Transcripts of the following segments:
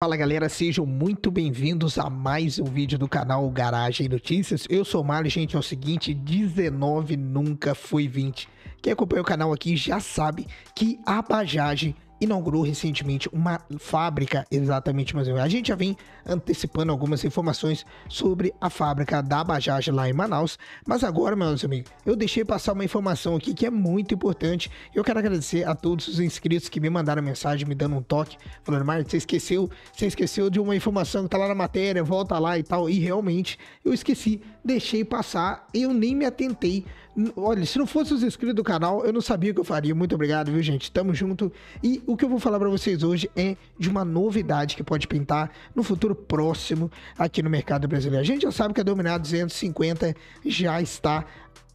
Fala galera, sejam muito bem-vindos a mais um vídeo do canal Garagem Notícias. Eu sou o Mário, gente, é o seguinte, 19 nunca foi 20. Quem acompanha o canal aqui já sabe que a Bajaj inaugurou recentemente uma fábrica, exatamente Mas A gente já vem antecipando algumas informações sobre a fábrica da Bajaj lá em Manaus, mas agora, meus amigos, eu deixei passar uma informação aqui que é muito importante. Eu quero agradecer a todos os inscritos que me mandaram mensagem, me dando um toque, falando, Marcos, você esqueceu, você esqueceu de uma informação que tá lá na matéria, volta lá e tal. E realmente, eu esqueci, deixei passar, eu nem me atentei. Olha, se não fosse os inscritos do canal. Eu não sabia o que eu faria. Muito obrigado, viu, gente? Tamo junto. E o que eu vou falar para vocês hoje é de uma novidade que pode pintar no futuro próximo aqui no mercado brasileiro. A gente já sabe que a Dominar 250 já está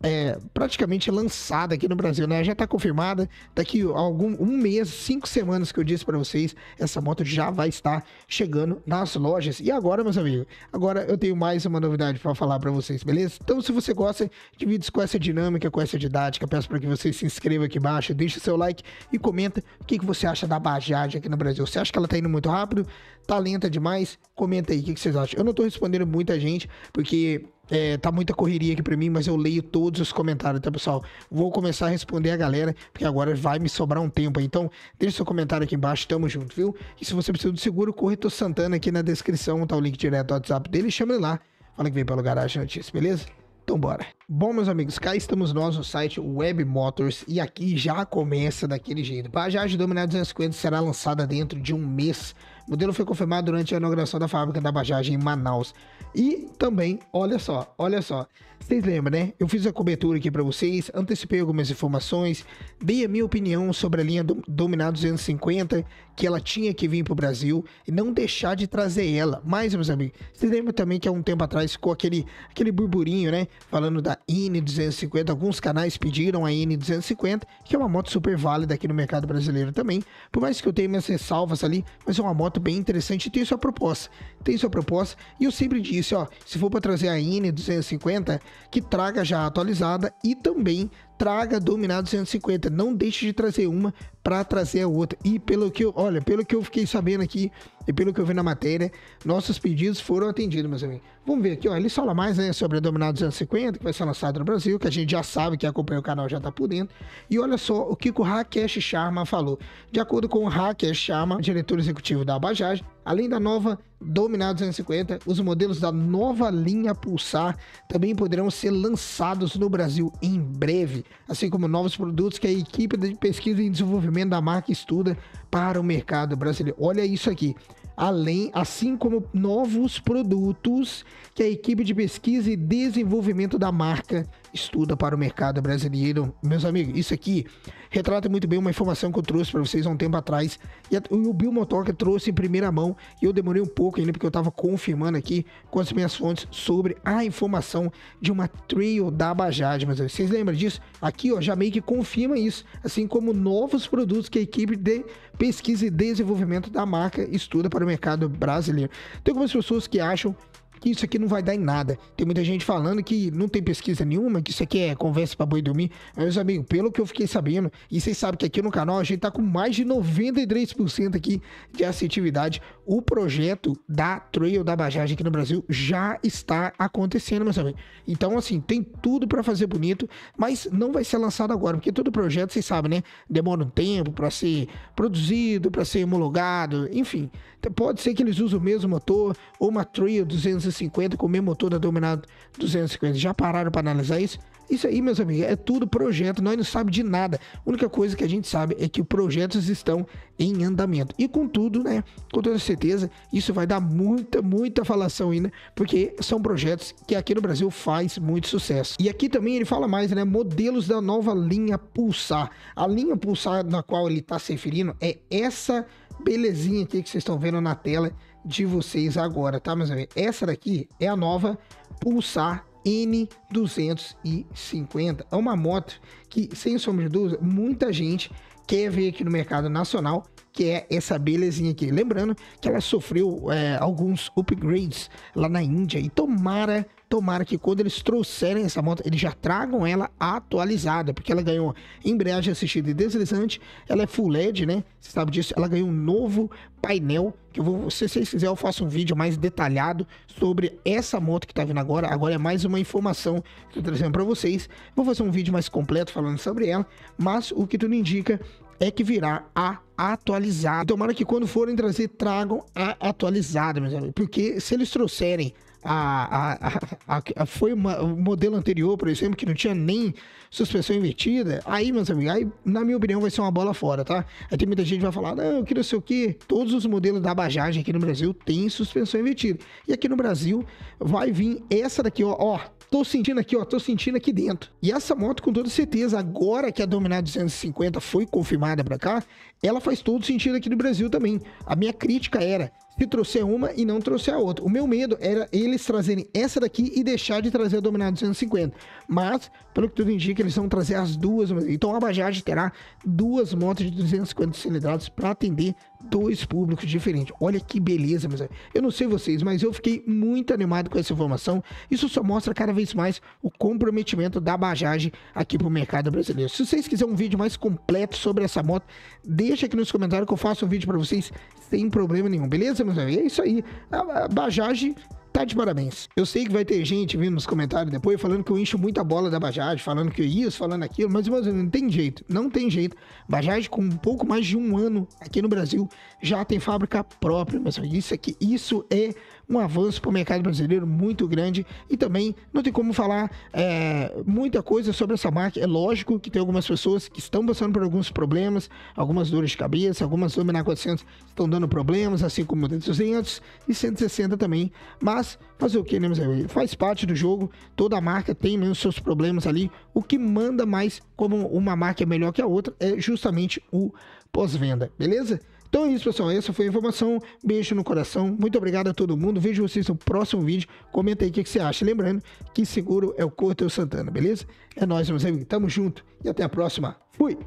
é, praticamente lançada aqui no Brasil, né? Já está confirmada. Daqui algum um mês, cinco semanas que eu disse para vocês, essa moto já vai estar chegando nas lojas. E agora, meus amigos, agora eu tenho mais uma novidade para falar para vocês, beleza? Então, se você gosta de vídeos com essa dinâmica, com essa didática, peço para que você se inscreva aqui embaixo, deixe seu like e comenta o que, que você acha da Bajaj aqui no Brasil. Você acha que ela está indo muito rápido? Tá lenta demais? Comenta aí o que, que vocês acham. Eu não estou respondendo muita gente porque é, tá muita correria aqui para mim, mas eu leio todos os comentários, tá, pessoal? Vou começar a responder a galera, porque agora vai me sobrar um tempo. Então, deixa seu comentário aqui embaixo, tamo junto, viu? E se você precisa do seguro, corretor Santana aqui na descrição, tá o link direto do WhatsApp dele, chama ele lá. Fala que vem pelo Garagem Notícias, beleza? Então bora. Bom, meus amigos, cá estamos nós no site Web Motors e aqui já começa daquele jeito. Bajaj Dominar 250 será lançada dentro de um mês. O modelo foi confirmado durante a inauguração da fábrica da Bajaj em Manaus. E também, olha só, olha só, vocês lembram, né? Eu fiz a cobertura aqui para vocês, antecipei algumas informações, dei a minha opinião sobre a linha Dominar 250, que ela tinha que vir pro Brasil e não deixar de trazer ela. Mais, meus amigos, vocês lembram também que há um tempo atrás ficou aquele, aquele burburinho, né? Falando da N 250 alguns canais pediram a N 250 que é uma moto super válida aqui no mercado brasileiro também. Por mais que eu tenha minhas ressalvas ali, mas é uma moto bem interessante e tem sua proposta. Tem sua proposta e eu sempre disse, ó, se for para trazer a N 250 que traga já atualizada e também traga dominado 150, não deixe de trazer uma para trazer a outra. E pelo que eu, olha, pelo que eu fiquei sabendo aqui e pelo que eu vi na matéria, nossos pedidos foram atendidos, meus amigos. Vamos ver aqui, ó, ele fala mais, né, sobre a dominado 250, que vai ser lançado no Brasil, que a gente já sabe, que acompanha o canal já tá por dentro. E olha só o que o Rakesh Sharma falou. De acordo com o Rakesh Sharma, diretor executivo da Bajaj, além da nova Dominado 250, os modelos da nova linha Pulsar também poderão ser lançados no Brasil em breve assim como novos produtos que a equipe de pesquisa e desenvolvimento da marca estuda para o mercado brasileiro. Olha isso aqui. Além, assim como novos produtos que a equipe de pesquisa e desenvolvimento da marca estuda para o mercado brasileiro. Meus amigos, isso aqui retrata muito bem uma informação que eu trouxe para vocês há um tempo atrás. E o Bill Motoca trouxe em primeira mão. E eu demorei um pouco ainda porque eu estava confirmando aqui com as minhas fontes sobre a informação de uma trio da Bajaj. Mas vocês lembram disso? Aqui ó, já meio que confirma isso. Assim como novos produtos que a equipe de pesquisa e desenvolvimento da marca estuda para o mercado brasileiro. Tem algumas pessoas que acham que isso aqui não vai dar em nada. Tem muita gente falando que não tem pesquisa nenhuma, que isso aqui é conversa para boi dormir. Meus amigos, pelo que eu fiquei sabendo, e vocês sabem que aqui no canal a gente tá com mais de 93% aqui de assertividade. O projeto da Trail da Bajagem aqui no Brasil já está acontecendo, meus amigos. Então, assim, tem tudo para fazer bonito, mas não vai ser lançado agora, porque todo projeto, vocês sabem, né? Demora um tempo para ser produzido, para ser homologado, enfim. Então, pode ser que eles usem o mesmo motor ou uma Trail 250 250 com o mesmo motor da Dominado 250. Já pararam para analisar isso? Isso aí, meus amigos, é tudo projeto, nós não sabemos de nada. A única coisa que a gente sabe é que projetos estão em andamento. E contudo, né, com toda certeza, isso vai dar muita, muita falação ainda, porque são projetos que aqui no Brasil faz muito sucesso. E aqui também ele fala mais, né, modelos da nova linha Pulsar. A linha Pulsar na qual ele está se referindo é essa belezinha aqui que vocês estão vendo na tela de vocês agora, tá, meus amigos? Essa daqui é a nova Pulsar N250. É uma moto que, sem sombra de dúvida, muita gente quer ver aqui no mercado nacional, que é essa belezinha aqui. Lembrando que ela sofreu é, alguns upgrades lá na Índia e tomara tomara que quando eles trouxerem essa moto, eles já tragam ela atualizada, porque ela ganhou embreagem assistida e deslizante, ela é full LED, né? Você sabe disso, ela ganhou um novo painel, que eu vou, se vocês quiserem, eu faço um vídeo mais detalhado sobre essa moto que tá vindo agora. Agora é mais uma informação que eu tô trazendo para vocês. Vou fazer um vídeo mais completo falando sobre ela, mas o que tudo indica é que virá a atualizada. Tomara que quando forem trazer, tragam a atualizada, meus amigos, porque se eles trouxerem a, a, a, foi uma, o modelo anterior, por exemplo, que não tinha nem suspensão invertida, aí, meus amigos, aí, na minha opinião, vai ser uma bola fora, tá? Aí tem muita gente que vai falar, não, eu queria sei o quê. Todos os modelos da bajagem aqui no Brasil têm suspensão invertida. E aqui no Brasil vai vir essa daqui, ó, ó tô sentindo aqui, ó, tô sentindo aqui dentro. E essa moto, com toda certeza, agora que a Dominar 250 foi confirmada para cá, ela faz todo sentido aqui no Brasil também. A minha crítica era, se trouxer uma e não trouxer a outra. O meu medo era eles trazerem essa daqui e deixar de trazer a Dominar 250. Mas, pelo que tudo indica, eles vão trazer as duas. Então a Bajaj terá duas motos de 250 cilindrados para atender dois públicos diferentes. Olha que beleza, mas Eu não sei vocês, mas eu fiquei muito animado com essa informação. Isso só mostra cada vez mais o comprometimento da Bajaj aqui pro mercado brasileiro. Se vocês quiserem um vídeo mais completo sobre essa moto, deixa aqui nos comentários que eu faço um vídeo para vocês sem problema nenhum, beleza, meus amigos? É isso aí. A Bajaj tá de parabéns. Eu sei que vai ter gente vindo nos comentários depois falando que eu encho muita bola da Bajaj, falando que é isso, falando aquilo, mas, mas não tem jeito, não tem jeito. Bajaj, com um pouco mais de um ano aqui no Brasil, já tem fábrica própria, mas isso aqui, isso é um avanço para o mercado brasileiro muito grande e também não tem como falar é, muita coisa sobre essa marca. É lógico que tem algumas pessoas que estão passando por alguns problemas, algumas dores de cabeça, algumas Dominar 400 estão dando problemas, assim como o 200 e 160 também, mas mas fazer o que, né, meus Faz parte do jogo. Toda marca tem né, os seus problemas ali. O que manda mais como uma marca é melhor que a outra é justamente o pós-venda, beleza? Então é isso, pessoal. Essa foi a informação. Beijo no coração. Muito obrigado a todo mundo. Vejo vocês no próximo vídeo. Comenta aí o que, que você acha. Lembrando que seguro é o Corteu Santana, beleza? É nóis, meus amigos. Tamo junto e até a próxima. Fui!